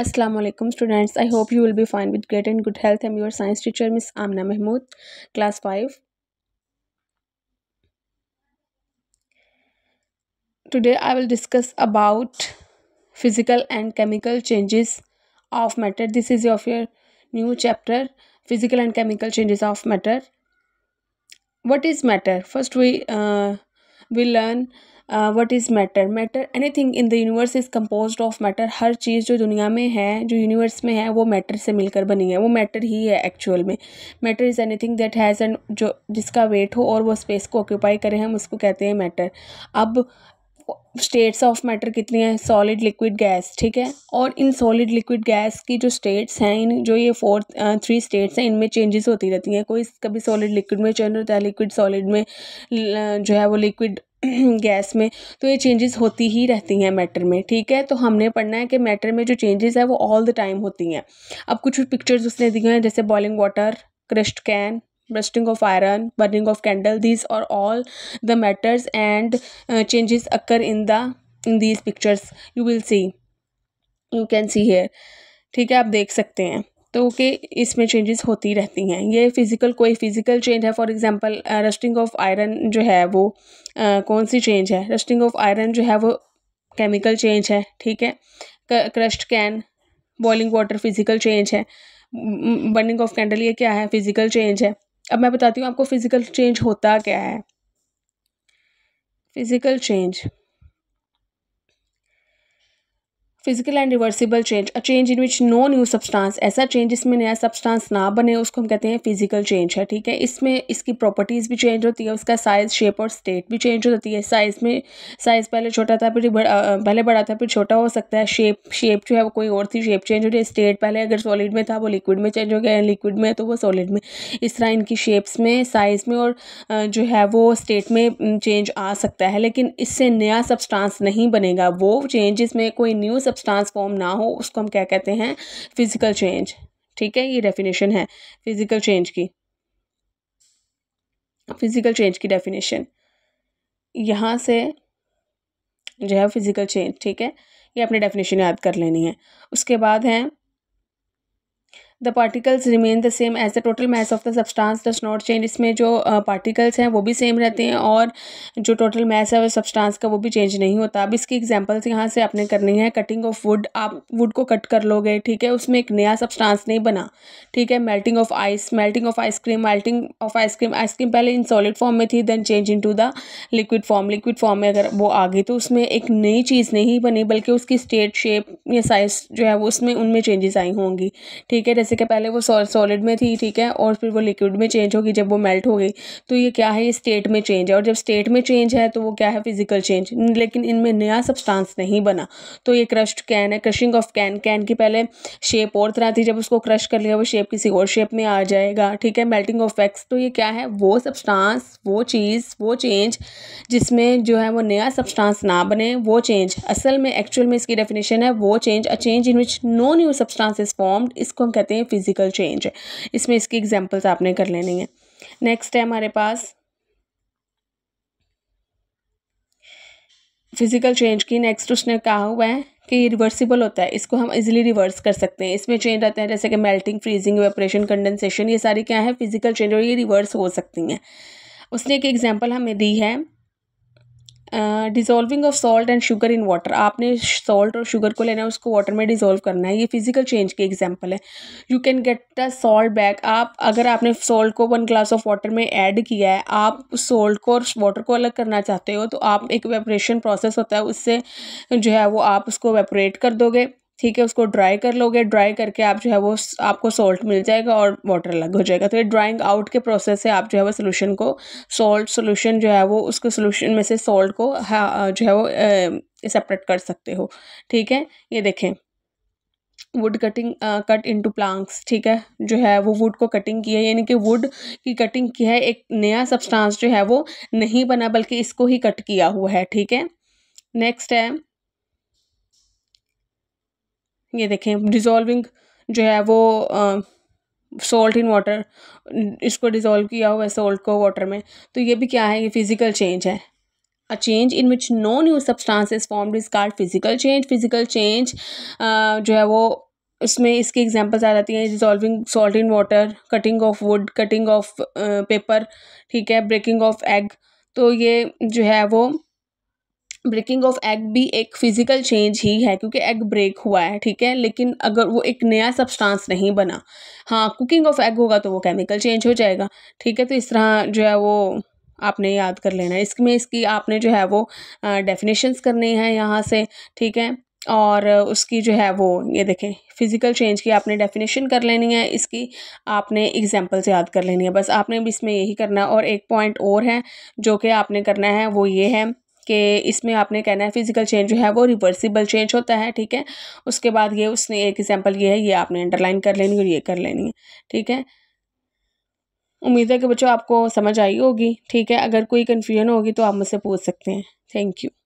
Assalamualaikum students I hope you will be fine with great and good health I'm your science teacher Miss Amna Mahmood class 5 Today I will discuss about physical and chemical changes of matter this is of your new chapter physical and chemical changes of matter what is matter first we uh, we learn what is matter matter anything in the universe is compose of matter हर चीज़ जो दुनिया में है जो universe में है वो मैटर से मिलकर बनी है वो मैटर ही है एक्चुअल में matter is anything that has an जो जिसका वेट हो और वो स्पेस को ऑक्यूपाई करें हम उसको कहते हैं मैटर अब स्टेट्स ऑफ मैटर कितनी है सॉलिड लिक्विड गैस ठीक है और इन सॉलिड लिक्विड गैस की जो स्टेट्स हैं इन जो ये फोर थ्री स्टेट्स हैं इनमें चेंजेस होती रहती हैं कोई कभी सॉलिड लिक्विड में चेंज होता है लिक्विड सॉलिड में जो है वो लिक्विड गैस में तो ये चेंजेस होती ही रहती हैं मैटर में ठीक है तो हमने पढ़ना है कि मैटर में जो चेंजेस है वो ऑल द टाइम होती हैं अब कुछ पिक्चर्स उसने दिखे हैं जैसे boiling water crushed can rusting of iron burning of candle these और all the matters and changes occur in the in these pictures you will see you can see here ठीक है आप देख सकते हैं तो कि इसमें चेंजेस होती रहती हैं ये फिज़िकल कोई फिज़िकल चेंज है for example rusting of iron जो है वो uh, कौन सी चेंज है रस्टिंग ऑफ आयरन जो है वो केमिकल चेंज है ठीक है crushed can boiling water physical change है बर्निंग ऑफ कैंडल ये क्या है फिज़िकल चेंज है अब मैं बताती हूँ आपको फ़िज़िकल चेंज होता क्या है physical change physical and reversible change a change in which no new substance ऐसा चेंज इसमें नया सब्सटेंस ना बने उसको हम कहते हैं फिजिकल चेंज है ठीक है इसमें इसकी प्रॉपर्टीज़ भी चेंज होती है उसका साइज़ शेप और स्टेट भी चेंज हो जाती है साइज़ में साइज़ पहले छोटा था फिर पहले बड़ा था फिर छोटा हो सकता है शेप शेप जो है वो कोई और थी शेप चेंज हो रही है स्टेट पहले अगर सॉलिड में था वो लिक्विड में चेंज हो गया लिक्विड में तो वो सॉलिड में इस तरह इनकी शेप्स में साइज़ में और जो है वो स्टेट में चेंज आ सकता है लेकिन इससे नया सब्सटांस नहीं बनेगा वो चेंज इसमें कोई न्यू कुछ ट्रांसफॉर्म ना हो उसको हम क्या कहते हैं फिज़िकल चेंज ठीक है ये डेफिनेशन है फिज़िकल चेंज की फिज़िकल चेंज की डेफिनेशन यहाँ से जो है फिज़िकल चेंज ठीक है ये अपने डेफिनेशन याद कर लेनी है उसके बाद है the particles remain the same as the total mass of the substance does not change इसमें जो पार्टिकल्स हैं वो भी सेम रहते हैं और जो टोटल मैस है वो सब्सटांस का वो भी चेंज नहीं होता अब इसकी एग्जाम्पल्स यहाँ से आपने करनी है कटिंग ऑफ वुड आप वुड को कट कर लोगे ठीक है उसमें एक नया सब्सटांस नहीं बना ठीक है melting of ice melting of ice cream melting of ice cream ice cream पहले इन सॉलिड फॉर्म में थी then change into the liquid form liquid form में अगर वो आ गई तो उसमें एक नई चीज़ नहीं बनी बल्कि उसकी स्टेट शेप या साइज जो है वो उसमें उनमें चेंजेस आई होंगी ठीक है जैसे जैसे कि पहले वो सॉलिड में थी ठीक है और फिर वो लिक्विड में चेंज होगी जब वो मेल्ट हो गई तो ये क्या है ये स्टेट में चेंज है और जब स्टेट में चेंज है तो वो क्या है फिजिकल चेंज लेकिन इनमें नया सब्सटांस नहीं बना तो ये क्रश्ड कैन है क्रशिंग ऑफ कैन कैन की पहले शेप और तरह थी जब उसको क्रश कर लिया वो शेप किसी और शेप में आ जाएगा ठीक है मेल्टिंग ऑफ वैक्स तो ये क्या है वो सब्सटांस वो चीज़ वो चेंज जिसमें जो है वो नया सब्सटांस ना बने वो चेंज असल में एक्चुअल में इसकी डेफिनेशन है वो change a change in which no new substance is formed इसको हम कहते हैं कहते हैं फिज़िकल चेंज है इसमें इसकी एग्जाम्पल्स आपने कर लेनी है नेक्स्ट है हमारे पास फिज़िकल चेंज की नेक्स्ट उसने कहा हुआ है कि ये रिवर्सिबल होता है इसको हम इजीली रिवर्स कर सकते हैं इसमें चेंज रहते हैं जैसे कि मेल्टिंग फ्रीजिंग वेपरेशन कंडेंसेशन ये सारी क्या है फिज़िकल चेंज और ये रिवर्स हो सकती हैं उसने एक एग्जाम्पल हमें दी है dissolving of salt and sugar in water आपने सॉल्ट और शुगर को लेना है उसको वाटर में डिज़ोल्व करना है ये फिजिकल चेंज की एग्जांपल है you can get the salt back आप अगर आपने सॉल्ट को वन ग्लास ऑफ वाटर में ऐड किया है आप सॉल्ट को और वाटर को अलग करना चाहते हो तो आप एक वेपरेशन प्रोसेस होता है उससे जो है वो आप उसको वेपरेट कर दोगे ठीक है उसको ड्राई कर लोगे ड्राई करके आप जो है वो आपको सोल्ट मिल जाएगा और वाटर अलग हो जाएगा तो ये ड्राइंग आउट के प्रोसेस से आप जो है वो सोल्यूशन को सोल्ट सोल्यूशन जो है वो उसके सोल्यूशन में से सोल्ट को जो है वो सेपरेट कर सकते हो ठीक है ये देखें wood cutting cut into planks ठीक है जो है वो वुड को कटिंग की है यानी कि वुड की कटिंग की है एक नया सब्सटांस जो है वो नहीं बना बल्कि इसको ही कट किया हुआ है ठीक है नेक्स्ट है ये देखें डिज़ोल्विंग जो है वो सॉल्ट इन वाटर इसको डिज़ोल्व किया हुआ है सॉल्ट को वाटर में तो ये भी क्या है ये फिज़िकल चेंज है a change in which no new substance is formed कार्ड फिज़िकल चेंज फिज़िकल चेंज जो है वो इसमें इसकी एग्जांपल्स आ जाती हैं dissolving salt in water cutting of wood cutting of paper ठीक है ब्रेकिंग ऑफ एग तो ये जो है वो ब्रेकिंग ऑफ एग भी एक फिज़िकल चेंज ही है क्योंकि एग ब्रेक हुआ है ठीक है लेकिन अगर वो एक नया सब्सटेंस नहीं बना हाँ कुकिंग ऑफ एग होगा तो वो केमिकल चेंज हो जाएगा ठीक है तो इस तरह जो है वो आपने याद कर लेना है इसमें इसकी आपने जो है वो डेफिनेशंस करनी है यहाँ से ठीक है और उसकी जो है वो ये देखें फ़िज़िकल चेंज की आपने डेफिनेशन कर लेनी है इसकी आपने एग्जांपल्स याद कर लेनी है बस आपने भी इसमें यही करना है और एक पॉइंट और है जो कि आपने करना है वो ये है कि इसमें आपने कहना है फिजिकल चेंज जो है वो रिवर्सिबल चेंज होता है ठीक है उसके बाद ये उसने एक एग्जाम्पल ये है ये आपने अंडरलाइन कर लेनी और ये कर लेनी है ठीक है उम्मीद है कि बच्चों आपको समझ आई होगी ठीक है अगर कोई कन्फ्यूजन होगी तो आप मुझसे पूछ सकते हैं थैंक यू